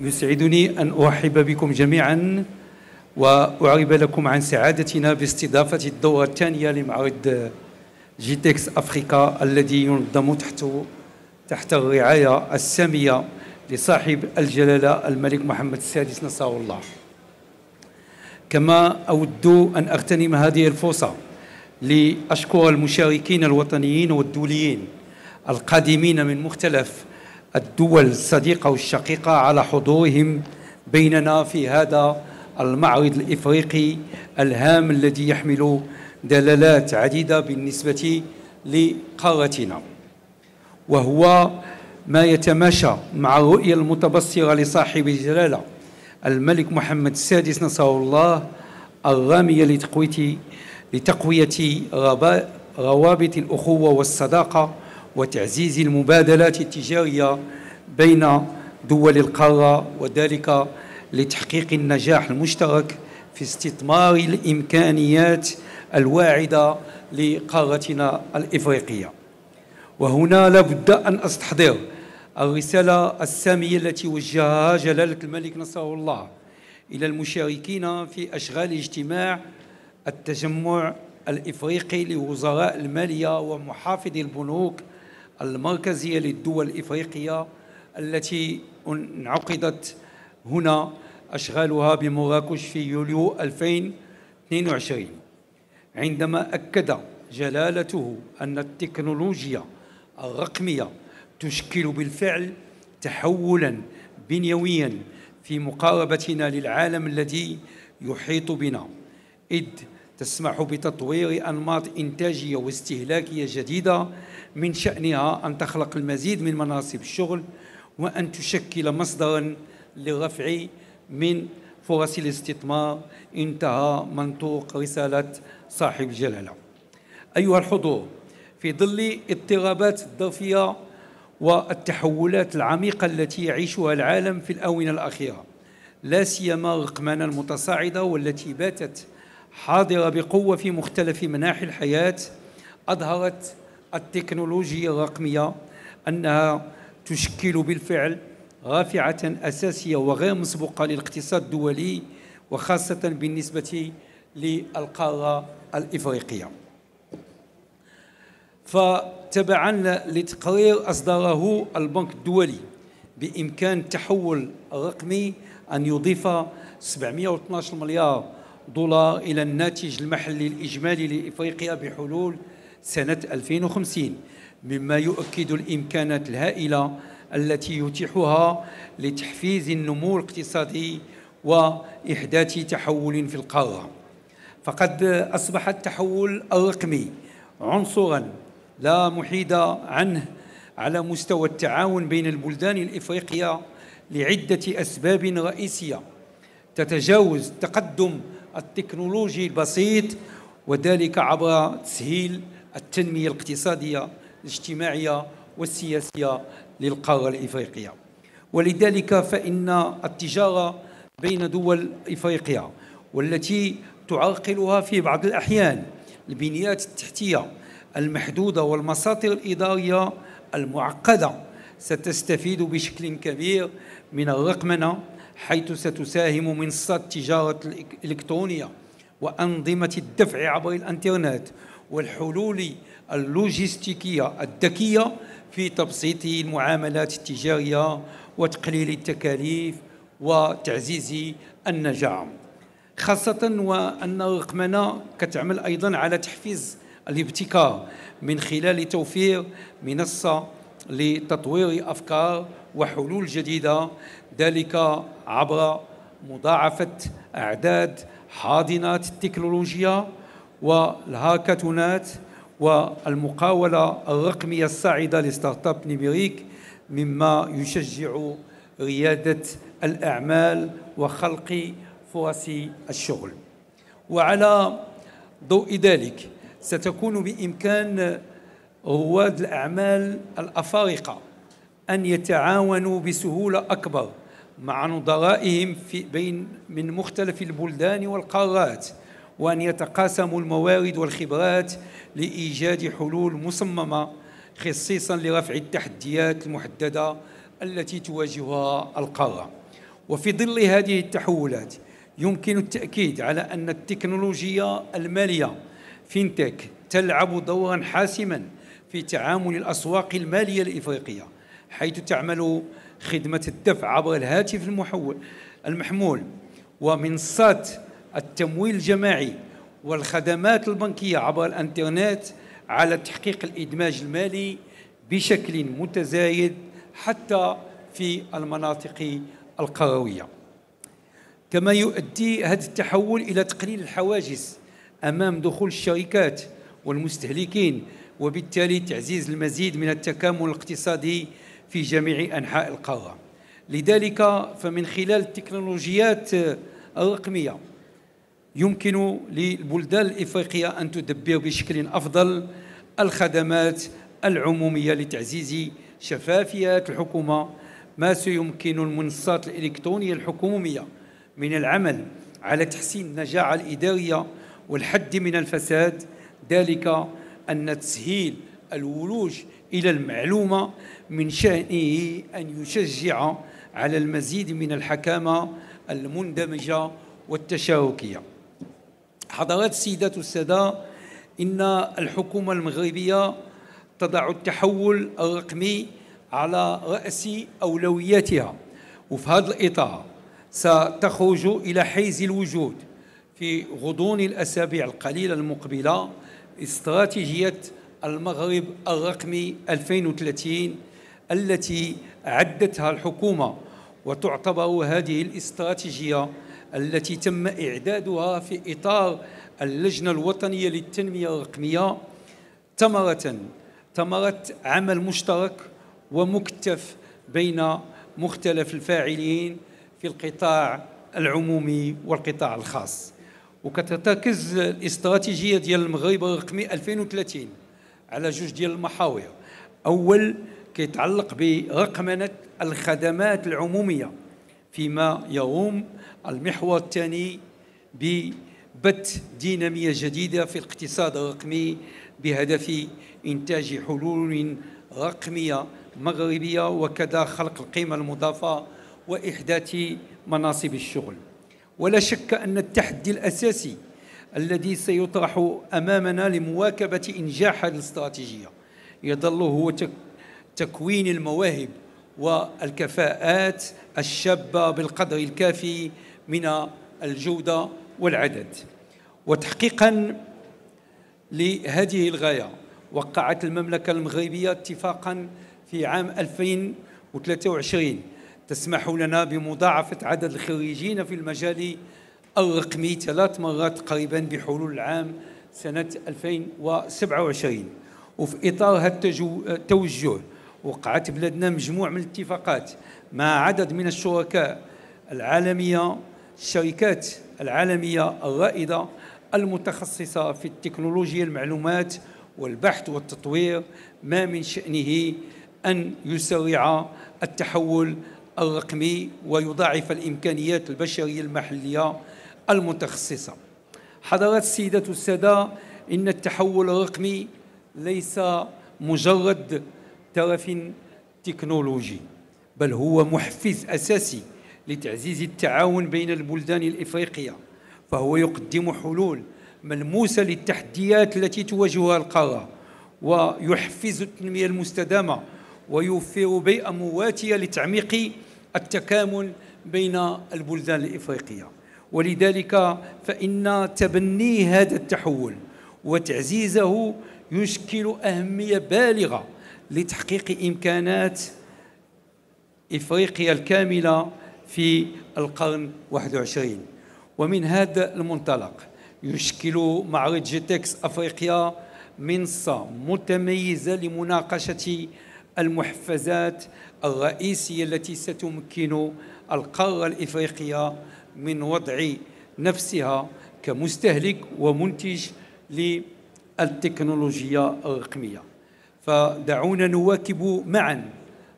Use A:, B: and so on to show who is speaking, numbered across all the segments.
A: يسعدني أن أرحب بكم جميعا وأعرب لكم عن سعادتنا باستضافة الدورة الثانية لمعرض جيتكس أفريكا الذي ينظم تحت تحت الرعاية السامية لصاحب الجلالة الملك محمد السادس نصره الله كما أود أن أغتنم هذه الفرصة لأشكر المشاركين الوطنيين والدوليين القادمين من مختلف الدول الصديقة والشقيقة على حضورهم بيننا في هذا المعرض الإفريقي الهام الذي يحمل دلالات عديدة بالنسبة لقارتنا وهو ما يتماشى مع الرؤية المتبصرة لصاحب الجلالة الملك محمد السادس نصره الله الرامية لتقوية لتقوية روابط الأخوة والصداقة وتعزيز المبادلات التجارية بين دول القارة وذلك لتحقيق النجاح المشترك في استثمار الإمكانيات الواعدة لقارتنا الإفريقية وهنا لابد أن أستحضر الرسالة السامية التي وجهها جلالة الملك نصره الله إلى المشاركين في أشغال اجتماع التجمع الإفريقي لوزراء المالية ومحافظي البنوك المركزية للدول الإفريقية التي انعقدت هنا أشغالها بمراكش في يوليو 2022 عندما أكد جلالته أن التكنولوجيا الرقمية تشكل بالفعل تحولا بنيويا في مقاربتنا للعالم الذي يحيط بنا إذ تسمح بتطوير أنماط إنتاجية واستهلاكية جديدة من شأنها أن تخلق المزيد من مناصب الشغل وأن تشكل مصدرا للرفع من فرص الاستثمار انتهى منطوق رسالة صاحب الجلالة أيها الحضور في ظل اضطرابات الظرفية والتحولات العميقة التي يعيشها العالم في الآونة الأخيرة لا سيما الرقمنة المتصاعدة والتي باتت حاضرة بقوة في مختلف مناحي الحياة أظهرت التكنولوجيا الرقمية أنها تشكل بالفعل رافعة أساسية وغير مسبوقة للاقتصاد الدولي وخاصة بالنسبة للقارة الإفريقية فتبعا لتقرير أصدره البنك الدولي بإمكان التحول الرقمي أن يضيف 712 مليار دولار إلى الناتج المحلي الإجمالي لإفريقيا بحلول سنة 2050 مما يؤكد الإمكانات الهائلة التي يتيحها لتحفيز النمو الاقتصادي وإحداث تحول في القارة فقد أصبح التحول الرقمي عنصرا لا محيد عنه على مستوى التعاون بين البلدان الإفريقية لعدة أسباب رئيسية تتجاوز التقدم التكنولوجي البسيط وذلك عبر تسهيل التنمية الاقتصادية الاجتماعية والسياسية للقارة الإفريقية ولذلك فإن التجارة بين دول إفريقيا والتي تعرقلها في بعض الأحيان البنيات التحتية المحدودة والمساطر الإدارية المعقدة ستستفيد بشكل كبير من الرقمنة حيث ستساهم منصات التجارة الإلكترونية وأنظمة الدفع عبر الإنترنت والحلول اللوجستيكية الذكية في تبسيط المعاملات التجارية وتقليل التكاليف وتعزيز النجاعة خاصة وأن الرقمنة كتعمل أيضا على تحفيز الابتكار من خلال توفير منصة لتطوير أفكار وحلول جديدة ذلك عبر مضاعفة أعداد حاضنات التكنولوجيا والهاكاتونات والمقاولة الرقمية الصاعدة لستارت اب نيميريك مما يشجع ريادة الأعمال وخلق فرص الشغل وعلى ضوء ذلك ستكون بإمكان رواد الأعمال الأفارقة أن يتعاونوا بسهولة أكبر مع نظرائهم في بين من مختلف البلدان والقارات وأن يتقاسموا الموارد والخبرات لإيجاد حلول مصممة خصيصا لرفع التحديات المحددة التي تواجهها القارة وفي ظل هذه التحولات يمكن التأكيد على أن التكنولوجيا المالية فينتك تلعب دورا حاسما في تعامل الأسواق المالية الإفريقية حيث تعمل خدمة الدفع عبر الهاتف المحول المحمول ومنصات التمويل الجماعي والخدمات البنكية عبر الإنترنت على تحقيق الإدماج المالي بشكل متزايد حتى في المناطق القروية كما يؤدي هذا التحول إلى تقليل الحواجز أمام دخول الشركات والمستهلكين وبالتالي تعزيز المزيد من التكامل الاقتصادي في جميع أنحاء القارة لذلك فمن خلال التكنولوجيات الرقمية يمكن للبلدان الإفريقية أن تدبر بشكل أفضل الخدمات العمومية لتعزيز شفافية الحكومة ما سيمكن المنصات الإلكترونية الحكومية من العمل على تحسين النجاعة الإدارية والحد من الفساد ذلك أن تسهيل الولوج إلى المعلومة من شأنه أن يشجع على المزيد من الحكامة المندمجة والتشاركية حضرات السيدات والسادة إن الحكومة المغربية تضع التحول الرقمي على رأس أولوياتها وفي هذا الإطار ستخرج إلى حيز الوجود في غضون الأسابيع القليلة المقبلة استراتيجية المغرب الرقمي 2030 التي عدتها الحكومة وتعتبر هذه الاستراتيجية التي تم إعدادها في إطار اللجنة الوطنية للتنمية الرقمية ثمرة ثمرة عمل مشترك ومكتف بين مختلف الفاعلين في القطاع العمومي والقطاع الخاص وكتركز الاستراتيجية ديال المغرب الرقمي 2030 على جوج ديال المحاور أول كيتعلق برقمنة الخدمات العمومية فيما يقوم المحور الثاني ببث دينامية جديدة في الاقتصاد الرقمي بهدف إنتاج حلول رقمية مغربية وكذا خلق القيمة المضافة وإحداث مناصب الشغل ولا شك أن التحدي الأساسي الذي سيطرح أمامنا لمواكبة إنجاح هذه الاستراتيجية يظل هو تكوين المواهب والكفاءات الشابة بالقدر الكافي من الجودة والعدد وتحقيقا لهذه الغاية وقعت المملكة المغربية اتفاقا في عام 2023 تسمح لنا بمضاعفة عدد الخريجين في المجال الرقمي ثلاث مرات قريبا بحلول العام سنة 2027 وفي إطار هذا التوجه وقعت بلادنا مجموع من الاتفاقات مع عدد من الشركاء العالمية الشركات العالمية الرائدة المتخصصة في التكنولوجيا المعلومات والبحث والتطوير ما من شأنه أن يسرع التحول الرقمي ويضاعف الإمكانيات البشرية المحلية المتخصصة حضرات السيدات والسادة إن التحول الرقمي ليس مجرد ترف تكنولوجي بل هو محفز أساسي لتعزيز التعاون بين البلدان الإفريقية فهو يقدم حلول ملموسة للتحديات التي تواجهها القارة ويحفز التنمية المستدامة ويوفر بيئة مواتية لتعميق التكامل بين البلدان الإفريقية ولذلك فإن تبني هذا التحول وتعزيزه يشكل أهمية بالغة لتحقيق إمكانات إفريقيا الكاملة في القرن 21 ومن هذا المنطلق يشكل معرض جيتكس أفريقيا منصة متميزة لمناقشة المحفزات الرئيسية التي ستمكن القارة الإفريقية من وضع نفسها كمستهلك ومنتج للتكنولوجيا الرقمية فدعونا نواكب معا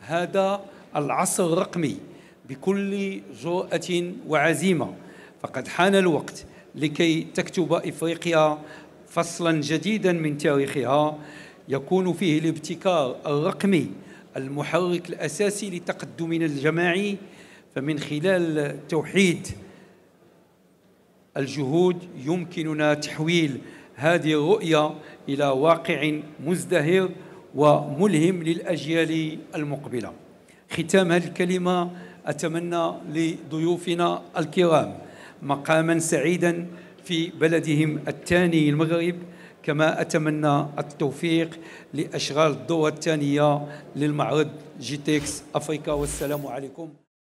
A: هذا العصر الرقمي بكل جرأة وعزيمة فقد حان الوقت لكي تكتب إفريقيا فصلا جديدا من تاريخها يكون فيه الابتكار الرقمي المحرك الأساسي لتقدمنا الجماعي فمن خلال توحيد الجهود يمكننا تحويل هذه الرؤية إلى واقع مزدهر وملهم للأجيال المقبلة ختام هذه الكلمة أتمنى لضيوفنا الكرام مقاما سعيدا في بلدهم الثاني المغرب كما أتمنى التوفيق لأشغال الدورة الثانية للمعرض جي تيكس أفريقيا والسلام عليكم